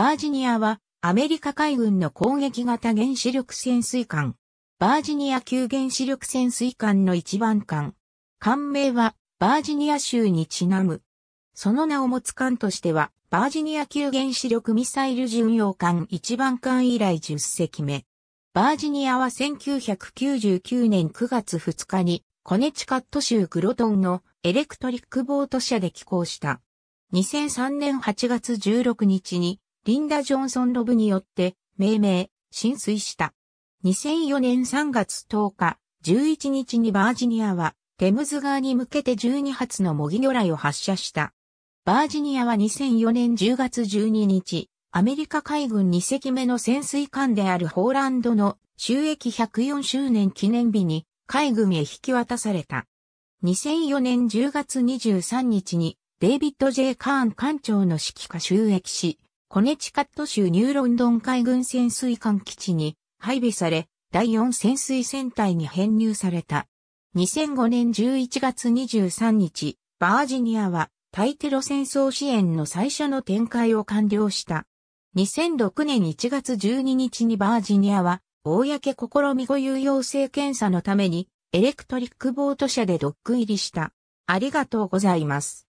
バージニアはアメリカ海軍の攻撃型原子力潜水艦。バージニア級原子力潜水艦の一番艦。艦名はバージニア州にちなむ。その名を持つ艦としては、バージニア級原子力ミサイル巡洋艦一番艦以来10隻目。バージニアは1999年9月2日に、コネチカット州グロトンのエレクトリックボート社で寄港した。2003年8月16日にリンダ・ジョンソン・ロブによって命名、浸水した。2004年3月10日、11日にバージニアは、テムズ川に向けて12発の模擬魚雷を発射した。バージニアは2004年10月12日、アメリカ海軍2隻目の潜水艦であるホーランドの収益104周年記念日に海軍へ引き渡された。2004年10月23日にデイビッド・ジェイカーン艦長の指揮下収益し、コネチカット州ニューロンドン海軍潜水艦基地に配備され、第4潜水船隊に編入された。2005年11月23日、バージニアは対テロ戦争支援の最初の展開を完了した。2006年1月12日にバージニアは、公試みご有用性検査のために、エレクトリックボート社でドック入りした。ありがとうございます。